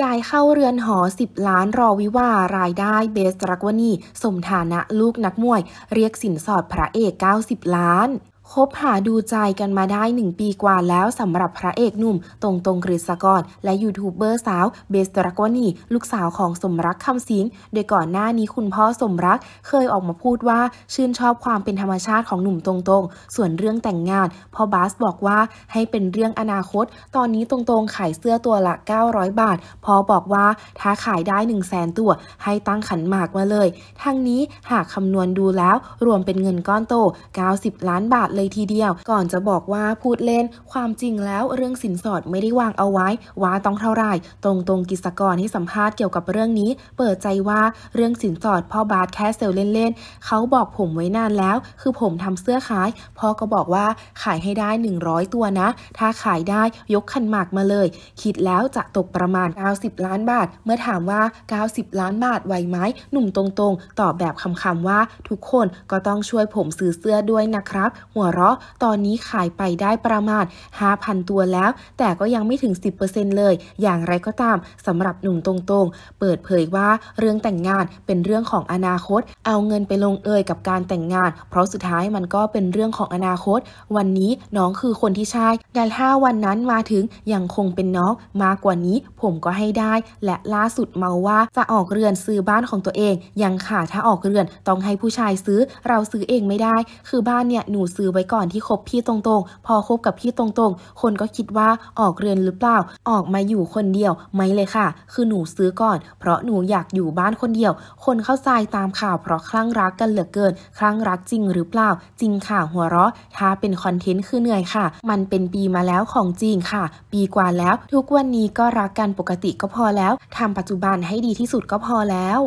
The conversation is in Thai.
ยายเข้าเรือนหอ 10 ล้านรอวิวารายได้เบสรักวนีสมฐานะลูกนักมวย เรียกสินสอดพระเอก 90 ล้านคบหาดูใจกันมาได้หนึ่งปีกว่าแล้วสำหรับพระเอกหนุ่มตรงตรงกฤษกร และยูทูบเบอร์สาวเบสตรากวนีลูกสาวของสมรักคำสิงโดยก่อนหน้านี้คุณพ่อสมรัก เคยออกมาพูดว่า ชื่นชอบความเป็นธรรมชาติของหนุ่มตรงตรง ส่วนเรื่องแต่งงาน พ่อบาสบอกว่าให้เป็นเรื่องอนาคต ตอนนี้ตรงตรงขายเสื้อตัวละ900บาทพอบอกว่าถ้าขายได้ 1 0 0 0 0แสนตัว ให้ตั้งขันหมากมาเลย ทั้งนี้หากคำนวณดูแล้ว รวมเป็นเงินก้อนโต 90 ล้านบาทเลยเลยทีเดียวก่อนจะบอกว่าพูดเล่น ความจริงแล้วเรื่องสินสอดไม่ได้วางเอาไว้ ว่าต้องเท่าไหร่ ตรงตรงกิจกรให้สัมภาษณ์เกี่ยวกับเรื่องนี้ เปิดใจว่าเรื่องสินสอดพ่อบาทแค่เซลเล่น ๆเขาบอกผมไว้นานแล้ว คือผมทำเสื้อขาย พ่อก็บอกว่าขายให้ได้ 100 ตัวนะ ถ้าขายได้ยกคันหมากมาเลย คิดแล้วจะตกประมาณ 90 ล้านบาท เมื่อถามว่า 90 ล้านบาทไหวไหมหนุ่มตรงๆตอบแบบคำๆว่าทุกคนก็ต้องช่วยผมซื้อเสื้อด้วยนะครับหัวเราะตอนนี้ขายไปได้ประมาณ5,000ตัวแล้ว แต่ก็ยังไม่ถึง10%เลยอย่างไรก็ตามสำหรับหนุ่มตรงๆเปิดเผยว่าเรื่องแต่งงานเป็นเรื่องของอนาคต เอาเงินไปลงเอยกับการแต่งงาน เพราะสุดท้ายมันก็เป็นเรื่องของอนาคต วันนี้น้องคือคนที่ใช่แต่ถ้าวันนั้นมาถึงยังคงเป็นน้องมากกว่านี้ผมก็ให้ได้ และล่าสุดเมาว่าจะออกเรือนซื้อบ้านของตัวเอง ยังค่ะถ้าออกเรือนต้องให้ผู้ชายซื้อเราซื้อเองไม่ได้คือบ้านเนี่ยหนูซื้อไว้ก่อนที่คบพี่ตรงๆ พอคบกับพี่ตรงๆ คนก็คิดว่าออกเรือนหรือเปล่า ออกมาอยู่คนเดียวไม่เลยค่ะ คือหนูซื้อก่อน เพราะหนูอยากอยู่บ้านคนเดียว คนเข้าใจตามข่าวเพราะคลั่งรักกันเหลือเกิน คลั่งรักจริงหรือเปล่า จริงค่ะหัวเราะ ถ้าเป็นคอนเทนต์คือเหนื่อยค่ะ มันเป็นปีมาแล้วของจริงค่ะ ปีกว่าแล้ว ทุกวันนี้ก็รักกันปกติก็พอแล้วทำปัจจุบันให้ดีที่สุดก็พอแล้ว